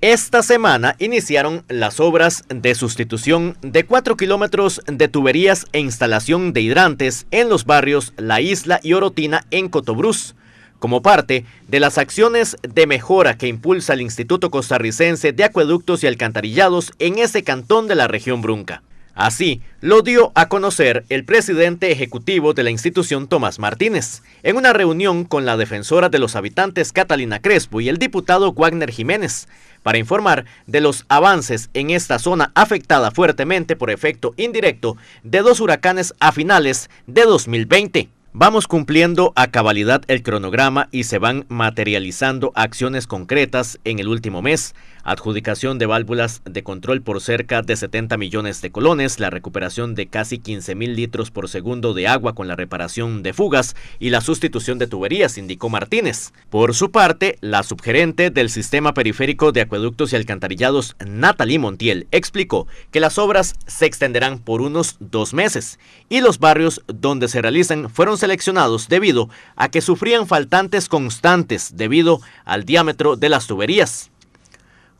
Esta semana iniciaron las obras de sustitución de 4 kilómetros de tuberías e instalación de hidrantes en los barrios La Isla y Orotina en Cotobruz, como parte de las acciones de mejora que impulsa el Instituto Costarricense de Acueductos y Alcantarillados en ese cantón de la región Brunca. Así lo dio a conocer el presidente ejecutivo de la institución Tomás Martínez, en una reunión con la defensora de los habitantes Catalina Crespo y el diputado Wagner Jiménez, para informar de los avances en esta zona afectada fuertemente por efecto indirecto de dos huracanes a finales de 2020. Vamos cumpliendo a cabalidad el cronograma y se van materializando acciones concretas en el último mes. Adjudicación de válvulas de control por cerca de 70 millones de colones, la recuperación de casi 15 mil litros por segundo de agua con la reparación de fugas y la sustitución de tuberías, indicó Martínez. Por su parte, la subgerente del Sistema Periférico de Acueductos y Alcantarillados, Natalie Montiel, explicó que las obras se extenderán por unos dos meses y los barrios donde se realizan fueron seleccionados debido a que sufrían faltantes constantes debido al diámetro de las tuberías.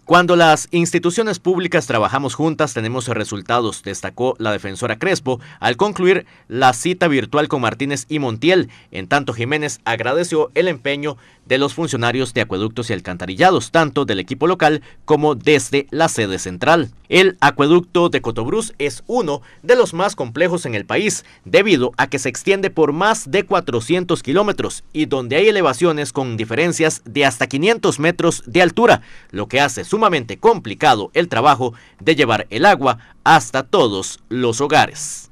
Cuando las instituciones públicas trabajamos juntas tenemos resultados, destacó la defensora Crespo al concluir la cita virtual con Martínez y Montiel. En tanto, Jiménez agradeció el empeño de los funcionarios de acueductos y alcantarillados, tanto del equipo local como desde la sede central. El acueducto de Cotobruz es uno de los más complejos en el país, debido a que se extiende por más de 400 kilómetros y donde hay elevaciones con diferencias de hasta 500 metros de altura, lo que hace su sumamente complicado el trabajo de llevar el agua hasta todos los hogares.